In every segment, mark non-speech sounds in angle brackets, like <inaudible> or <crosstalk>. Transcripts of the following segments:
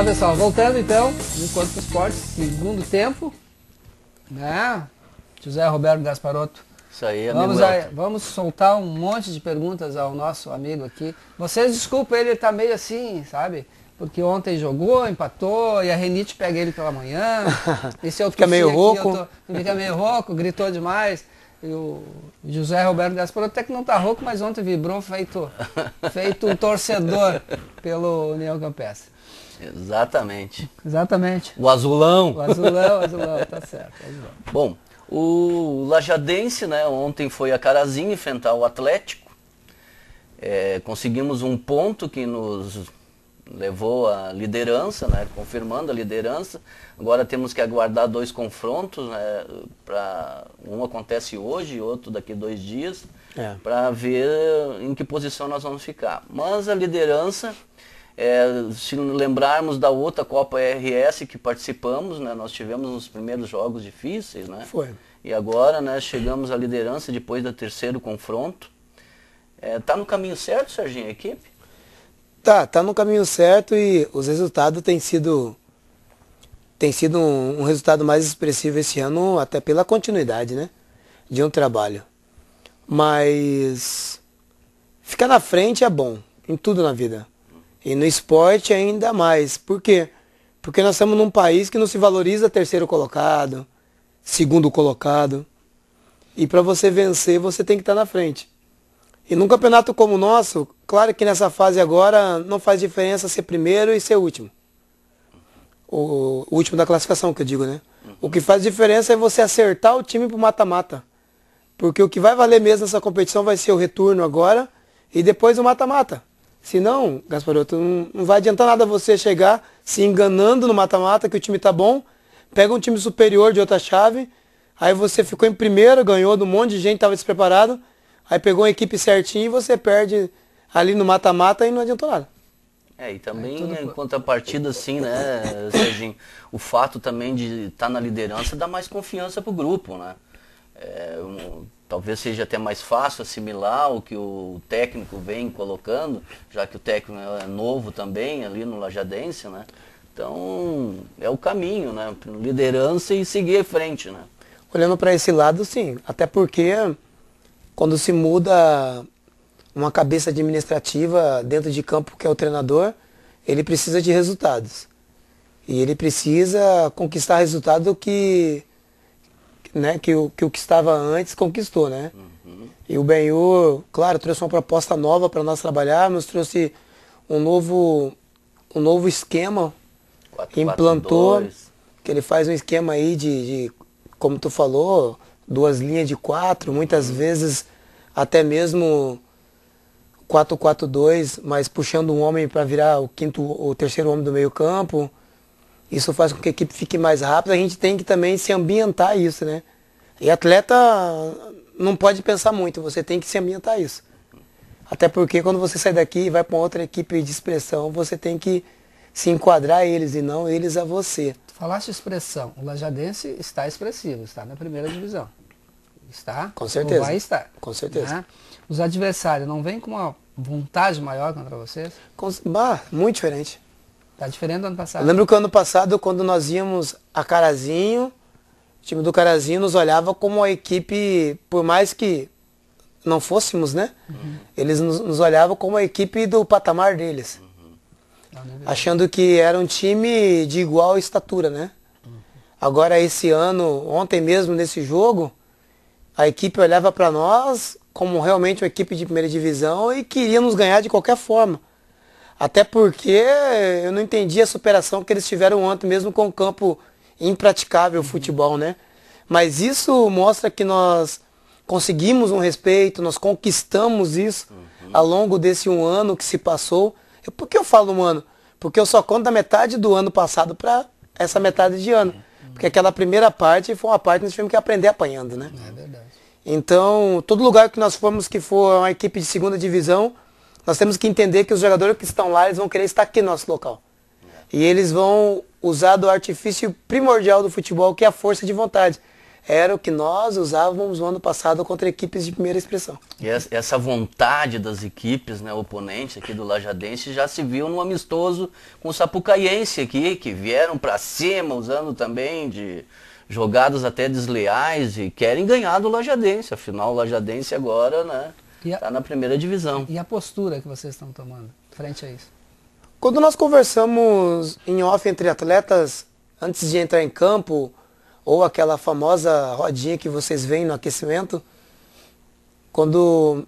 Olá pessoal, voltando então, enquanto o esporte, segundo tempo, né? José Roberto Gasparotto. Isso aí, vamos, a, vamos soltar um monte de perguntas ao nosso amigo aqui. Vocês desculpem, ele tá meio assim, sabe? Porque ontem jogou, empatou, e a Renite pega ele pela manhã. <laughs> E se é eu fica meio aqui, rouco. Tô, fica meio rouco, gritou demais. E o José Roberto Gasparotto até que não tá rouco, mas ontem vibrou feito, <laughs> feito um torcedor pelo União Campestre. Exatamente. Exatamente. O azulão. O azulão, azulão, tá certo. Azulão. Bom, o Lajadense, né, ontem foi a Carazinha enfrentar o Atlético. É, conseguimos um ponto que nos levou à liderança, né, confirmando a liderança. Agora temos que aguardar dois confrontos, né, pra, um acontece hoje e outro daqui dois dias, é. para ver em que posição nós vamos ficar. Mas a liderança é, se lembrarmos da outra Copa RS que participamos, né, nós tivemos os primeiros jogos difíceis, né? Foi. E agora, né, chegamos à liderança depois do terceiro confronto. É, tá no caminho certo, Serginho, a equipe? Tá, tá no caminho certo e os resultados têm sido tem sido um, um resultado mais expressivo esse ano, até pela continuidade, né, de um trabalho. Mas ficar na frente é bom em tudo na vida e no esporte ainda mais. Por quê? Porque nós estamos num país que não se valoriza terceiro colocado, segundo colocado. E para você vencer, você tem que estar tá na frente. E num campeonato como o nosso, claro que nessa fase agora não faz diferença ser primeiro e ser último. O, último da classificação, que eu digo, né? O que faz diferença é você acertar o time pro mata-mata. Porque o que vai valer mesmo nessa competição vai ser o retorno agora e depois o mata-mata. Senão, Gasparoto não, não vai adiantar nada você chegar se enganando no mata-mata que o time está bom, pega um time superior de outra chave, aí você ficou em primeiro, ganhou do um monte de gente que estava despreparado, aí pegou a equipe certinha e você perde ali no mata-mata e não adiantou nada. É, e também é, em contrapartida, assim, né, <coughs> Serginho, o fato também de estar tá na liderança dá mais confiança pro grupo, né? É, um Talvez seja até mais fácil assimilar o que o técnico vem colocando, já que o técnico é novo também ali no Lajadense, né? Então, é o caminho, né? Liderança e seguir em frente, né? Olhando para esse lado, sim. Até porque quando se muda uma cabeça administrativa dentro de campo, que é o treinador, ele precisa de resultados. E ele precisa conquistar resultado que né, que, o, que o que estava antes conquistou, né? Uhum. E o Benhur, claro, trouxe uma proposta nova para nós trabalharmos, trouxe um novo, um novo esquema, quatro, implantou, quatro, que ele faz um esquema aí de, de, como tu falou, duas linhas de quatro, muitas uhum. vezes até mesmo 4-4-2, mas puxando um homem para virar o quinto, o terceiro homem do meio campo. Isso faz com que a equipe fique mais rápida. A gente tem que também se ambientar isso, né? E atleta não pode pensar muito, você tem que se ambientar isso. Até porque quando você sai daqui e vai para outra equipe de expressão, você tem que se enquadrar a eles e não eles a você. Tu falaste expressão. O Lajadense está expressivo, está na primeira divisão. Está? Com certeza. Vai estar. Com certeza. Né? Os adversários não vêm com uma vontade maior contra vocês? Com... Bah, muito diferente. Tá diferente do ano passado. Eu lembro que ano passado, quando nós íamos a Carazinho, o time do Carazinho nos olhava como uma equipe, por mais que não fôssemos, né? Uhum. Eles nos, nos, olhavam como a equipe do patamar deles. Uhum. É Achando que era um time de igual estatura, né? Uhum. Agora esse ano, ontem mesmo nesse jogo, a equipe olhava para nós como realmente uma equipe de primeira divisão e queria nos ganhar de qualquer forma. Até porque eu não entendi a superação que eles tiveram ontem, mesmo com o campo impraticável uhum. futebol, né? Mas isso mostra que nós conseguimos um respeito, nós conquistamos isso uhum. ao longo desse um ano que se passou. Eu, por que eu falo um ano? Porque eu só conto da metade do ano passado para essa metade de ano. Uhum. Porque aquela primeira parte foi uma parte que nós tivemos que aprender apanhando, né? É verdade. Então, todo lugar que nós fomos que for uma equipe de segunda divisão, nós temos que entender que os jogadores que estão lá, eles vão querer estar aqui no nosso local. E eles vão usar do artifício primordial do futebol, que é a força de vontade. Era o que nós usávamos no ano passado contra equipes de primeira expressão. E essa vontade das equipes, né, oponentes aqui do Lajadense, já se viu no amistoso com o Sapucaiense aqui, que vieram para cima usando também de jogadas até desleais e querem ganhar do Lajadense. Afinal, o Lajadense agora, né? Está na primeira divisão. E a postura que vocês estão tomando frente a isso? Quando nós conversamos em off entre atletas, antes de entrar em campo, ou aquela famosa rodinha que vocês veem no aquecimento, quando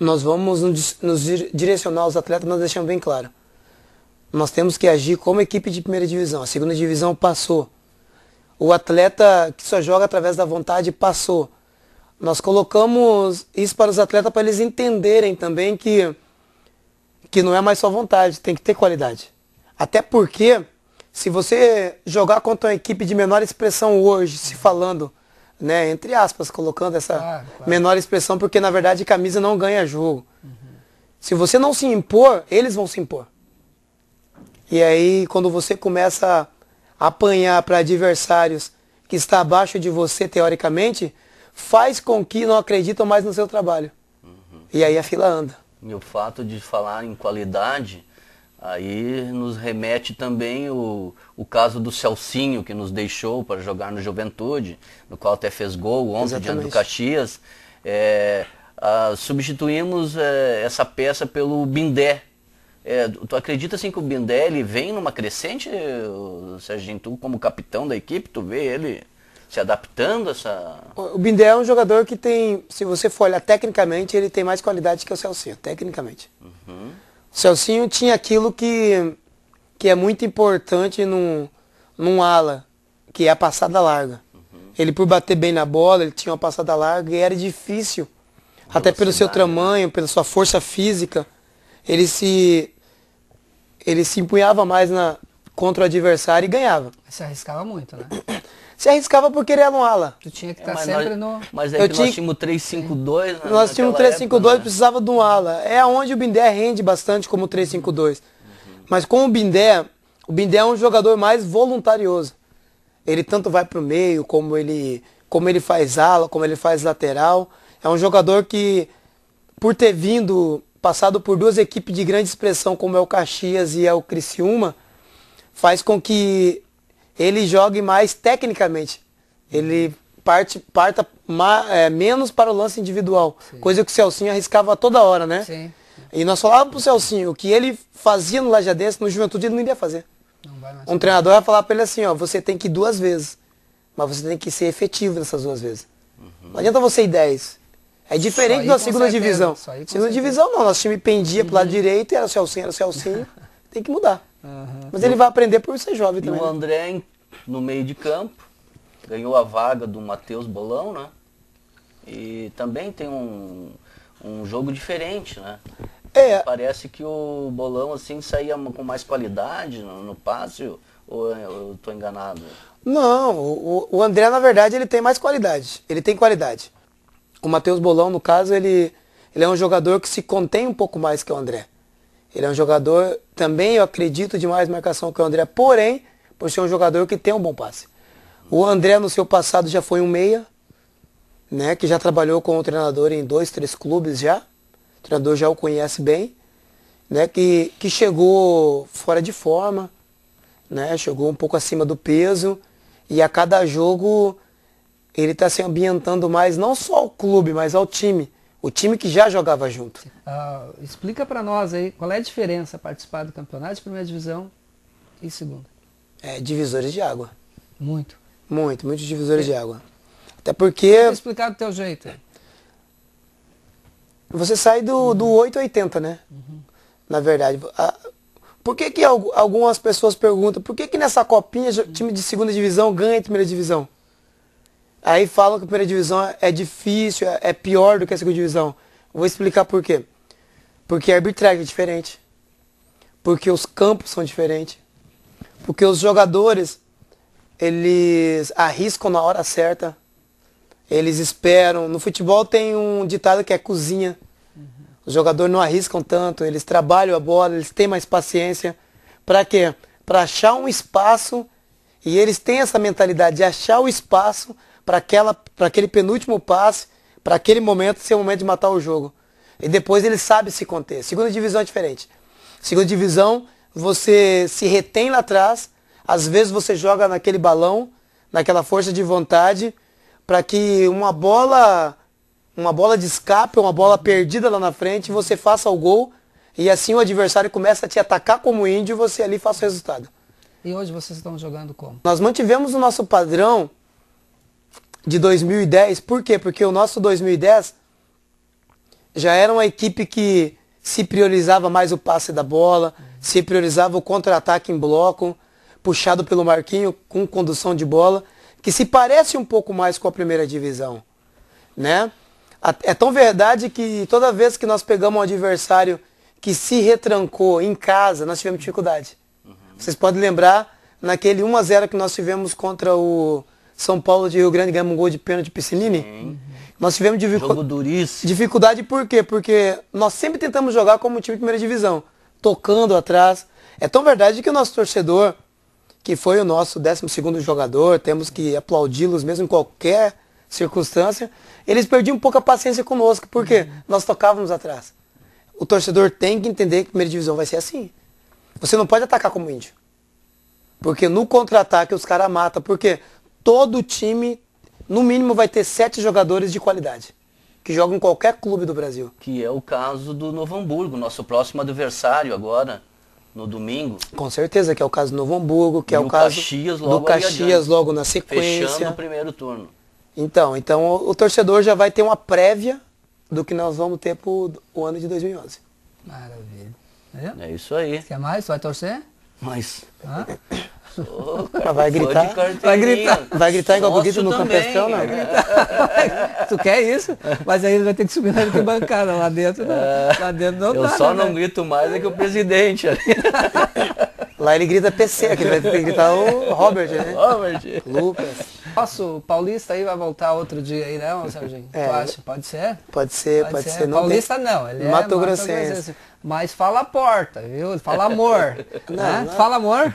nós vamos nos direcionar os atletas, nós deixamos bem claro. Nós temos que agir como equipe de primeira divisão. A segunda divisão passou. O atleta que só joga através da vontade passou. Nós colocamos isso para os atletas para eles entenderem também que, que não é mais só vontade, tem que ter qualidade. Até porque, se você jogar contra uma equipe de menor expressão hoje, se falando, né, entre aspas, colocando essa claro, claro. menor expressão, porque na verdade camisa não ganha jogo. Uhum. Se você não se impor, eles vão se impor. E aí, quando você começa a apanhar para adversários que está abaixo de você, teoricamente, faz com que não acreditam mais no seu trabalho. Uhum. E aí a fila anda. E o fato de falar em qualidade, aí nos remete também o, o caso do Celcinho, que nos deixou para jogar no Juventude, no qual até fez gol ontem Exatamente. diante do Caxias. É, a, substituímos é, essa peça pelo Bindé, é, tu acredita assim que o ele vem numa crescente, Sérgio, Tu como capitão da equipe, tu vê ele se adaptando a essa. O Bindé é um jogador que tem, se você for olhar tecnicamente, ele tem mais qualidade que o Celcinho, tecnicamente. Uhum. O Celcinho tinha aquilo que, que é muito importante num, num ala, que é a passada larga. Uhum. Ele, por bater bem na bola, ele tinha uma passada larga e era difícil. até pelo seu né? tamanho, pela sua força física, ele se. Ele se empunhava mais na, contra o adversário e ganhava. Se arriscava muito, né? <coughs> se arriscava por querer no ala. Tu tinha que estar é, tá é, sempre nós, no. Mas é eu que tinha... nós tínhamos 352, né? Nós tínhamos 352, época, né? precisava de um ala. É onde o Bindé rende bastante como 352. Uhum. Mas com o Bindé, o Bindé é um jogador mais voluntarioso. Ele tanto vai para o meio, como ele, como ele faz ala, como ele faz lateral. É um jogador que, por ter vindo, passado por duas equipes de grande expressão, como é o Caxias e é o Criciúma, faz com que ele jogue mais tecnicamente. Ele parte, parta é, menos para o lance individual. Sim. Coisa que o Celcinho arriscava toda hora, né? Sim. E nós falávamos pro Celcinho que ele fazia no Lajadense, no Juventude ele não iria fazer. um treinador vai falar para ele assim, ó, você tem que ir duas vezes, mas você tem que ser efetivo nessas duas vezes. Uhum. Não adianta você ir dez. É diferente da segunda certeza. divisão. Segunda certeza. divisão não, nosso time pendia uhum. pro lado uhum. direito, era o Celcinho, era o Celcinho. <laughs> tem que mudar. Uhum. Mas ele vai aprender por ser jovem e também. o né? André, no meio de campo, ganhou a vaga do Matheus Bolão, né? E também tem um, um jogo diferente, né? É. Parece que o Bolão, assim, saía com mais qualidade no, no passe, ou é, eu estou enganado? Não, o, o André, na verdade, ele tem mais qualidade. Ele tem qualidade. O Matheus Bolão, no caso, ele, ele é um jogador que se contém um pouco mais que o André. Ele é um jogador, também eu acredito demais na marcação que o André, porém, por ser um jogador que tem um bom passe. O André, no seu passado, já foi um meia, né, que já trabalhou com o treinador em dois, três clubes já. O treinador já o conhece bem, né, que, que chegou fora de forma, né, chegou um pouco acima do peso. E a cada jogo ele está se ambientando mais, não só ao clube, mas ao time o time que já jogava junto. Uh, explica para nós aí qual é a diferença participar do campeonato de primeira divisão e segunda. É, divisores de água. Muito. Muito, muitos divisores é. de água. Até porque. Vou explicar do teu jeito. Você sai do, uhum. do 880, né? Uhum. Na verdade. A, por que, que algumas pessoas perguntam por que, que nessa copinha time de segunda divisão ganha de primeira divisão? Aí falam que a primeira divisão é difícil, é, é pior do que a segunda divisão. Vou explicar por quê. Porque a arbitragem é diferente. Porque os campos são diferentes. Porque os jogadores, eles arriscam na hora certa. Eles esperam. No futebol tem um ditado que é cozinha. Os jogadores não arriscam tanto, eles trabalham a bola, eles têm mais paciência. Para quê? Para achar um espaço. E eles têm essa mentalidade de achar o espaço para aquele penúltimo passe, para aquele momento ser o momento de matar o jogo. E depois ele sabe se conter. Segunda divisão é diferente. Segunda divisão, você se retém lá atrás, às vezes você joga naquele balão, naquela força de vontade, para que uma bola, uma bola de escape, uma bola perdida lá na frente, você faça o gol e assim o adversário começa a te atacar como índio e você ali faça o resultado. E hoje vocês estão jogando como? Nós mantivemos o nosso padrão de 2010. Por quê? Porque o nosso 2010 já era uma equipe que se priorizava mais o passe da bola, se priorizava o contra-ataque em bloco, puxado pelo Marquinho com condução de bola, que se parece um pouco mais com a primeira divisão, né? É tão verdade que toda vez que nós pegamos um adversário que se retrancou em casa, nós tivemos dificuldade. Uhum. Vocês podem lembrar naquele 1 a 0 que nós tivemos contra o são Paulo de Rio Grande ganhamos um gol de pênalti de Piscinini. Sim. Uhum. Nós tivemos dificuldade, dificuldade por quê? Porque nós sempre tentamos jogar como time de primeira divisão, tocando atrás. É tão verdade que o nosso torcedor, que foi o nosso 12 jogador, temos que aplaudi-los mesmo em qualquer circunstância, eles perdiam um pouco a paciência conosco, porque uhum. nós tocávamos atrás. O torcedor tem que entender que a primeira divisão vai ser assim. Você não pode atacar como índio. Porque no contra-ataque os caras matam. Porque todo time, no mínimo, vai ter sete jogadores de qualidade. Que jogam em qualquer clube do Brasil. Que é o caso do Novo Hamburgo, nosso próximo adversário agora, no domingo. Com certeza, que é o caso do Novo Hamburgo, que é e é o, caso Caxias do Caxias logo na sequência. Fechando o primeiro turno. Então, então o, o torcedor já vai ter uma prévia do que nós vamos ter pro o ano de 2011. Maravilha. Tá é isso aí. Quer mais? Vai torcer? Mais. Oh, cara, vai, gritar, vai gritar, vai gritar igual bonito no Campestão, não. É. <laughs> tu quer isso? Mas aí vai ter que subir na arquibancada lá dentro. Né? É. Lá dentro não Eu só né, não né? grito mais é que o presidente ali. <laughs> Lá ele grita PC, que ele vai ter que gritar o Robert, né? Robert. Lucas. posso paulista aí vai voltar outro dia aí, não, Sérgio É, tu acha? Pode ser? Pode ser, pode, pode ser. ser. paulista não, ele Mato é Mato Grossense mas fala porta, viu? Fala amor. <laughs> Não, não. Fala amor? <laughs>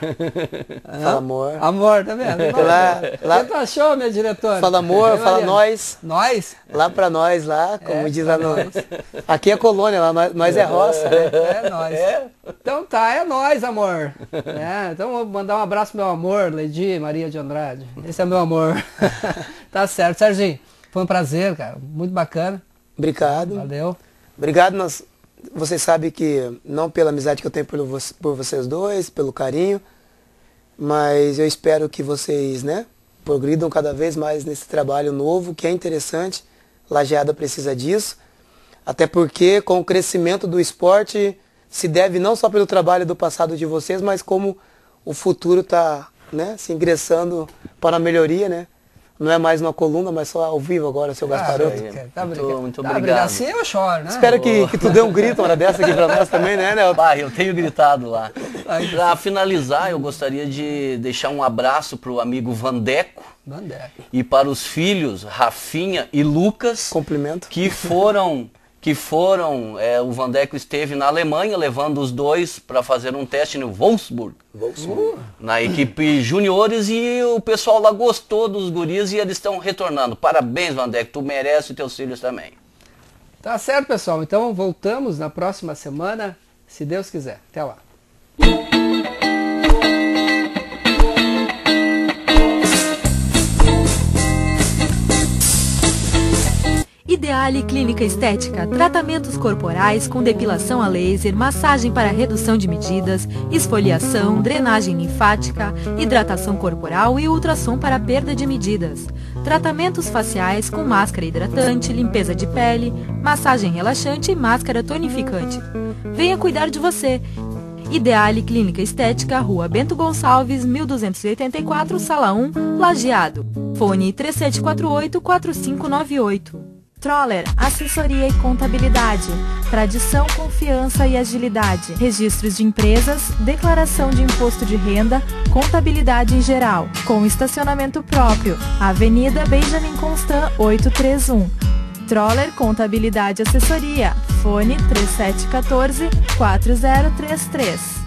fala amor. Amor, tá vendo? Lá, <laughs> lá, Você tá achou, minha diretora? Fala amor, fala nós. Nós? Lá pra nós, lá, é, como é, diz a nós. Aqui é colônia, lá nós, nós é roça, né? É nós. É? Então tá, é nós, amor. É, então vou mandar um abraço pro meu amor, Lady Maria de Andrade. Esse é meu amor. tá certo. Serginho, foi um prazer, cara. Muito bacana. Obrigado. Valeu. Obrigado, nós vocês sabem que, não pela amizade que eu tenho por, por vocês dois, pelo carinho, mas eu espero que vocês, né, progridam cada vez mais nesse trabalho novo, que é interessante. Lajeada precisa disso. Até porque, com o crescimento do esporte, se deve não só pelo trabalho do passado de vocês, mas como o futuro está né, se ingressando para a melhoria, né? Não é mais na coluna, mas só ao vivo agora, seu ah, Gasparoto. É, tá muito, muito tá, obrigado. Tá assim eu choro, né? Espero que, que tu dê um grito uma hora dessa aqui para nós também, né, Léo? Bah, eu tenho gritado lá. Para finalizar, eu gostaria de deixar um abraço para o amigo Vandeco. Vandeco. E para os filhos, Rafinha e Lucas. Cumprimento. Que foram que foram. É, o Vandeco esteve na Alemanha, levando os dois para fazer um teste no Wolfsburg. Wolfsburg. Uh. Na equipe juniores e o pessoal lá gostou dos guris e eles estão retornando. Parabéns, Vandeco, tu merece e teus filhos também. Tá certo, pessoal. Então voltamos na próxima semana, se Deus quiser. Até lá. Ideale Clínica Estética, tratamentos corporais com depilação a laser, massagem para redução de medidas, esfoliação, drenagem linfática, hidratação corporal e ultrassom para perda de medidas. Tratamentos faciais com máscara hidratante, limpeza de pele, massagem relaxante e máscara tonificante. Venha cuidar de você. Ideale Clínica Estética, Rua Bento Gonçalves, 1284, Sala 1, Lajeado. Fone 3748 4598. Controller, assessoria e contabilidade, tradição, confiança e agilidade, registros de empresas, declaração de imposto de renda, contabilidade em geral, com estacionamento próprio, Avenida Benjamin Constant 831. Troller Contabilidade Assessoria, fone 3714 4033.